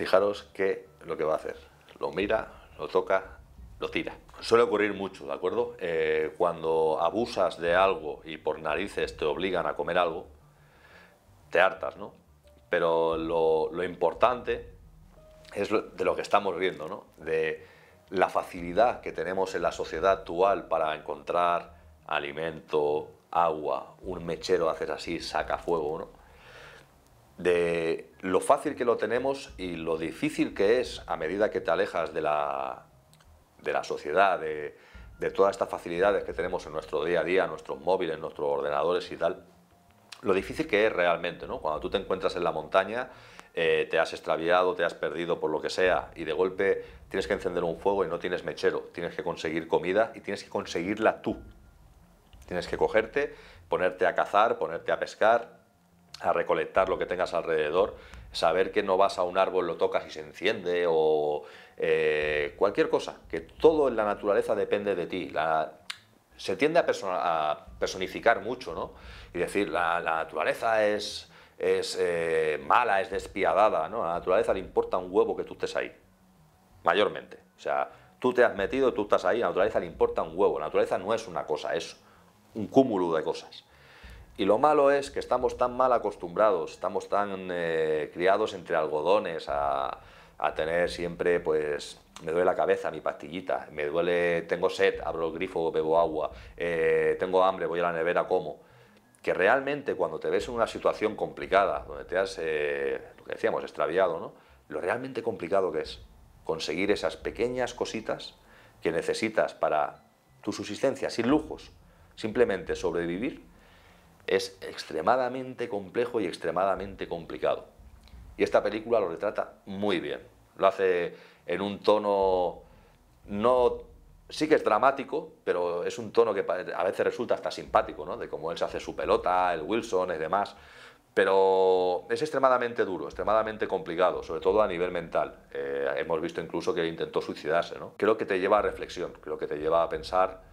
fijaros que lo que va a hacer, lo mira, lo toca, lo tira. Suele ocurrir mucho, ¿de acuerdo? Eh, cuando abusas de algo y por narices te obligan a comer algo, te hartas, ¿no? Pero lo, importante es de lo que estamos viendo, ¿no? De la facilidad que tenemos en la sociedad actual para encontrar alimento, agua, un mechero, haces así, saca fuego, ¿no? de lo fácil que lo tenemos y lo difícil que es a medida que te alejas de la, de la sociedad, de, todas estas facilidades que tenemos en nuestro día a día, nuestros móviles, nuestros ordenadores y tal, lo difícil que es realmente, Cuando tú te encuentras en la montaña, eh, te has extraviado, te has perdido por lo que sea y de golpe tienes que encender un fuego y no tienes mechero, tienes que conseguir comida y tienes que conseguirla tú. Tienes que cogerte, ponerte a cazar, ponerte a pescar a recolectar lo que tengas alrededor, saber que no vas a un árbol, lo tocas y se enciende o eh, cualquier cosa, que todo en la naturaleza depende de ti. La, se tiende a, personificar mucho, ¿no? Y decir, la, naturaleza es, es eh, mala, es despiadada, ¿no? A la naturaleza le importa un huevo que tú estés ahí, mayormente. O sea, tú te has metido, tú estás ahí, a la naturaleza le importa un huevo. La naturaleza no es una cosa, es un cúmulo de cosas. Y lo malo es que estamos tan mal acostumbrados, estamos tan eh, criados entre algodones a, tener siempre, pues, me duele la cabeza, mi pastillita, me duele, tengo sed, abro el grifo, bebo agua, eh, tengo hambre, voy a la nevera, como. Que realmente cuando te ves en una situación complicada, donde te has, eh, lo que decíamos, extraviado, ¿no? Lo realmente complicado que es conseguir esas pequeñas cositas que necesitas para tu subsistencia, sin lujos, simplemente sobrevivir es extremadamente complejo y extremadamente complicado. Y esta película lo retrata muy bien. Lo hace en un tono no sí que es dramático, pero es un tono que a veces resulta hasta simpático, ¿no? De cómo él se hace su pelota, el Wilson y demás. Pero es extremadamente duro, extremadamente complicado, sobre todo a nivel mental. Eh, hemos visto incluso que intentó suicidarse, ¿no? Creo que te lleva a reflexión, creo que te lleva a pensar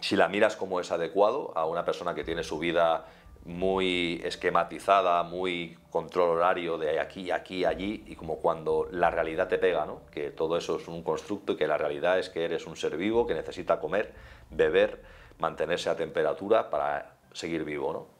si la miras como es adecuado a una persona que tiene su vida muy esquematizada, muy control horario de aquí, aquí, allí, y como cuando la realidad te pega, ¿no? que todo eso es un constructo y que la realidad es que eres un ser vivo que necesita comer, beber, mantenerse a temperatura para seguir vivo. ¿no?